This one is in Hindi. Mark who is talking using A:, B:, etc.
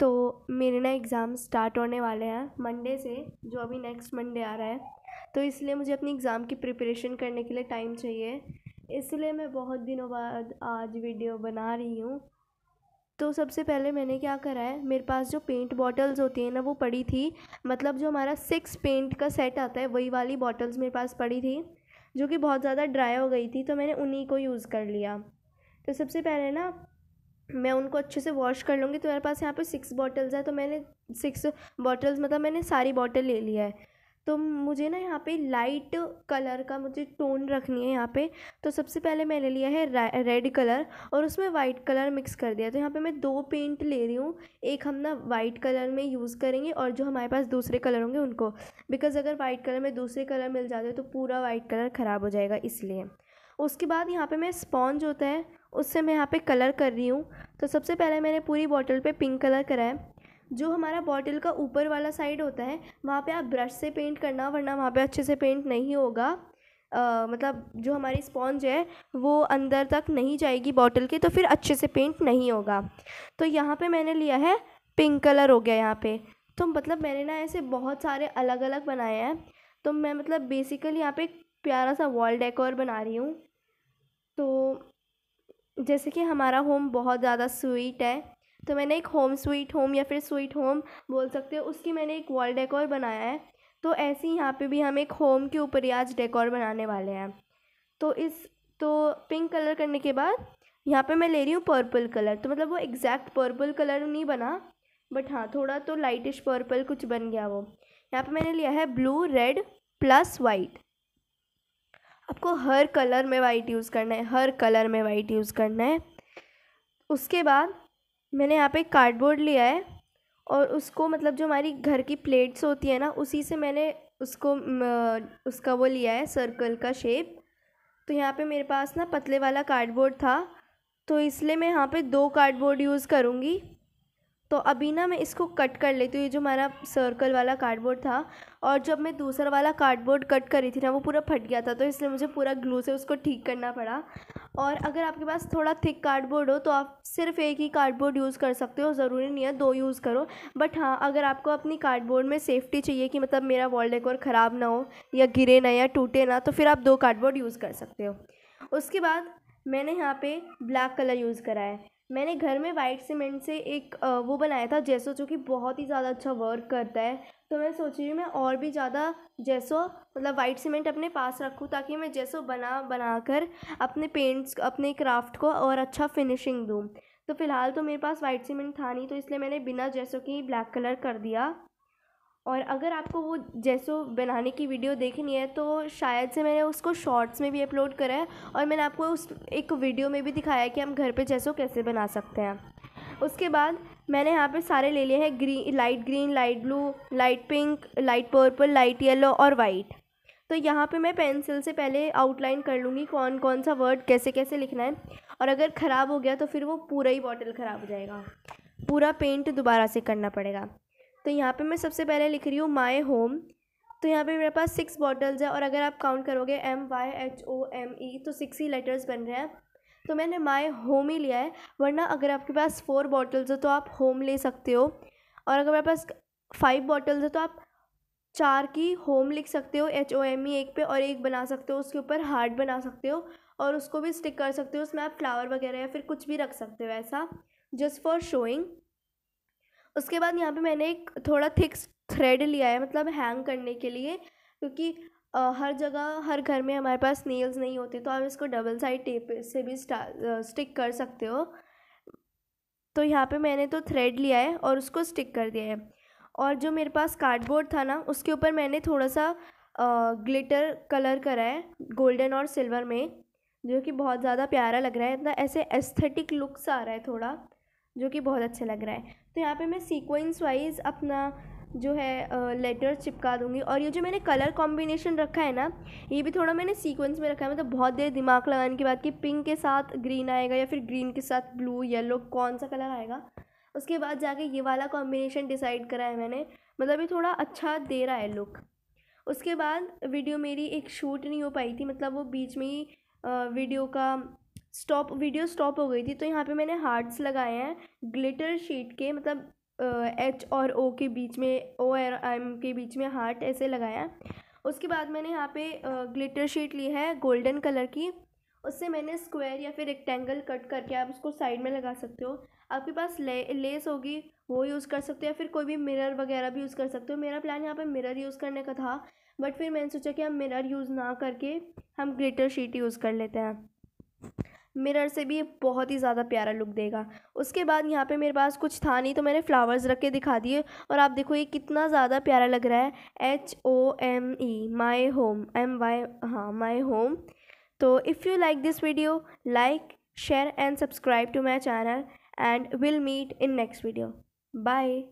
A: तो मेरे ना एग्ज़ाम स्टार्ट होने वाले हैं मंडे से जो अभी नेक्स्ट मंडे आ रहा है तो इसलिए मुझे अपनी एग्ज़ाम की प्रिपरेशन करने के लिए टाइम चाहिए इसलिए मैं बहुत दिनों बाद आज वीडियो बना रही हूँ तो सबसे पहले मैंने क्या करा है मेरे पास जो पेंट बॉटल्स होती हैं ना वो पड़ी थी मतलब जो हमारा सिक्स पेंट का सेट आता है वही वाली बॉटल्स मेरे पास पड़ी थी जो कि बहुत ज़्यादा ड्राई हो गई थी तो मैंने उन्हीं को यूज़ कर लिया तो सबसे पहले ना मैं उनको अच्छे से वॉश कर लूँगी तो मेरे पास यहाँ पे सिक्स बॉटल्स है तो मैंने सिक्स बॉटल्स मतलब मैंने सारी बॉटल ले लिया है तो मुझे ना यहाँ पे लाइट कलर का मुझे टोन रखनी है यहाँ पे तो सबसे पहले मैंने लिया है रेड कलर और उसमें वाइट कलर मिक्स कर दिया तो यहाँ पे मैं दो पेंट ले रही हूँ एक हम ना वाइट कलर में यूज़ करेंगे और जो हमारे पास दूसरे कलर होंगे उनको बिकॉज़ अगर वाइट कलर में दूसरे कलर मिल जाते तो पूरा वाइट कलर ख़राब हो जाएगा इसलिए उसके बाद यहाँ पर मैं स्पॉन्ज होता है उससे मैं यहाँ पे कलर कर रही हूँ तो सबसे पहले मैंने पूरी बॉटल पे पिंक कलर करा है जो हमारा बॉटल का ऊपर वाला साइड होता है वहाँ पे आप ब्रश से पेंट करना वरना वहाँ पे अच्छे से पेंट नहीं होगा आ, मतलब जो हमारी स्पॉन्ज है वो अंदर तक नहीं जाएगी बॉटल की तो फिर अच्छे से पेंट नहीं होगा तो यहाँ पर मैंने लिया है पिंक कलर हो गया यहाँ पर तो मतलब मैंने ना ऐसे बहुत सारे अलग अलग बनाए हैं तो मैं मतलब बेसिकली यहाँ पे प्यारा सा वॉल डेकोर बना रही हूँ तो जैसे कि हमारा होम बहुत ज़्यादा स्वीट है तो मैंने एक होम स्वीट होम या फिर स्वीट होम बोल सकते हो उसकी मैंने एक वॉल डेकोर बनाया है तो ऐसे ही यहाँ पे भी हम एक होम के ऊपर ही आज डेकोर बनाने वाले हैं तो इस तो पिंक कलर करने के बाद यहाँ पे मैं ले रही हूँ पर्पल कलर तो मतलब वो एग्जैक्ट पर्पल कलर नहीं बना बट हाँ थोड़ा तो लाइटिश पर्पल कुछ बन गया वो यहाँ पे मैंने लिया है ब्लू रेड प्लस वाइट आपको हर कलर में वाइट यूज़ करना है हर कलर में वाइट यूज़ करना है उसके बाद मैंने यहाँ पे कार्डबोर्ड लिया है और उसको मतलब जो हमारी घर की प्लेट्स होती है ना उसी से मैंने उसको उसका वो लिया है सर्कल का शेप तो यहाँ पे मेरे पास ना पतले वाला कार्डबोर्ड था तो इसलिए मैं यहाँ पे दो कार्डबोर्ड यूज़ करूँगी तो अभी ना मैं इसको कट कर लेती हूँ ये जो हमारा सर्कल वाला कार्डबोर्ड था और जब मैं दूसरा वाला कार्डबोर्ड कट करी थी ना वो पूरा फट गया था तो इसलिए मुझे पूरा ग्लू से उसको ठीक करना पड़ा और अगर आपके पास थोड़ा थिक कार्डबोर्ड हो तो आप सिर्फ एक ही कार्डबोर्ड यूज़ कर सकते हो ज़रूरी नहीं है दो यूज़ करो बट हाँ अगर आपको अपनी कार्डबोर्ड में सेफ्टी चाहिए कि मतलब मेरा वॉल डेकोर ख़राब ना हो या गिरे ना या टूटे ना तो फिर आप दो कार्डबोर्ड यूज़ कर सकते हो उसके बाद मैंने यहाँ पे ब्लैक कलर यूज़ करा है मैंने घर में वाइट सीमेंट से एक वो बनाया था जैसो जो कि बहुत ही ज़्यादा अच्छा वर्क करता है तो मैं सोच रही हूँ मैं और भी ज़्यादा जैसो मतलब वाइट सीमेंट अपने पास रखूँ ताकि मैं जैसो बना बना कर अपने पेंट्स अपने क्राफ्ट को और अच्छा फिनिशिंग दूँ तो फ़िलहाल तो मेरे पास वाइट सीमेंट था नहीं तो इसलिए मैंने बिना जैसो के ही ब्लैक कलर कर दिया और अगर आपको वो जैसो बनाने की वीडियो देखनी है तो शायद से मैंने उसको शॉर्ट्स में भी अपलोड करा है और मैंने आपको उस एक वीडियो में भी दिखाया है कि हम घर पे जैसो कैसे बना सकते हैं उसके बाद मैंने यहाँ पे सारे ले लिए हैं green light green light blue light pink light purple light yellow और वाइट तो यहाँ पर मैं पेंसिल से पहले आउटलाइन कर लूँगी कौन कौन सा वर्ड कैसे कैसे लिखना है और अगर ख़राब हो गया तो फिर वो पूरा ही बॉटल ख़राब हो जाएगा पूरा पेंट दोबारा से करना पड़ेगा तो यहाँ पे मैं सबसे पहले लिख रही हूँ माई होम तो यहाँ पे मेरे पास सिक्स बॉटल्स है और अगर आप काउंट करोगे M Y H O M E तो सिक्स ही लेटर्स बन रहे हैं तो मैंने माई होम ही लिया है वरना अगर आपके पास फोर बॉटल्स हो तो आप होम ले सकते हो और अगर मेरे पास फाइव बॉटल्स है तो आप चार की होम लिख सकते हो एच ओ एम ई एक पे और एक बना सकते हो उसके ऊपर हार्ट बना सकते हो और उसको भी स्टिक कर सकते हो उसमें आप फ्लावर वगैरह या फिर कुछ भी रख सकते हो ऐसा जस्ट फॉर शोइंग उसके बाद यहाँ पे मैंने एक थोड़ा थिक थ्रेड लिया है मतलब हैंग करने के लिए क्योंकि हर जगह हर घर में हमारे पास नेल्स नहीं होते तो आप इसको डबल साइड टेप से भी स्टिक कर सकते हो तो यहाँ पे मैंने तो थ्रेड लिया है और उसको स्टिक कर दिया है और जो मेरे पास कार्डबोर्ड था ना उसके ऊपर मैंने थोड़ा सा ग्लिटर कलर करा है गोल्डन और सिल्वर में जो कि बहुत ज़्यादा प्यारा लग रहा है इतना ऐसे एस्थेटिक लुक्स आ रहा है थोड़ा जो कि बहुत अच्छा लग रहा है तो यहाँ पे मैं सीक्वेंस वाइज अपना जो है लेटर चिपका दूंगी और ये जो मैंने कलर कॉम्बिनेशन रखा है ना ये भी थोड़ा मैंने सीक्वेंस में रखा है मतलब बहुत देर दिमाग लगाने के बाद कि पिंक के साथ ग्रीन आएगा या फिर ग्रीन के साथ ब्लू येलो कौन सा कलर आएगा उसके बाद जाके ये वाला कॉम्बिनेशन डिसाइड करा है मैंने मतलब ये थोड़ा अच्छा दे रहा है लुक उसके बाद वीडियो मेरी एक शूट नहीं हो पाई थी मतलब वो बीच में ही वीडियो का स्टॉप वीडियो स्टॉप हो गई थी तो यहाँ पे मैंने हार्ट्स लगाए हैं ग्लिटर शीट के मतलब एच और ओ के बीच में ओ एर एम के बीच में हार्ट ऐसे लगाया उसके बाद मैंने यहाँ पे ग्लिटर शीट ली है गोल्डन कलर की उससे मैंने स्क्वायर या फिर रेक्टेंगल कट करके आप उसको साइड में लगा सकते हो आपके पास ले लेस होगी वो यूज़ कर सकते हो या फिर कोई भी मिरर वगैरह भी यूज़ कर सकते हो मेरा प्लान यहाँ पे मिरर यूज़ करने का था बट फिर मैंने सोचा कि हम मिरर यूज़ ना करके हम ग्लिटर शीट यूज़ कर लेते हैं मिरर से भी बहुत ही ज़्यादा प्यारा लुक देगा उसके बाद यहाँ पे मेरे पास कुछ था नहीं तो मैंने फ्लावर्स रख के दिखा दिए और आप देखो ये कितना ज़्यादा प्यारा लग रहा है H O M E my home M Y हाँ माई होम तो if you like this video like share and subscribe to my channel and will meet in next video bye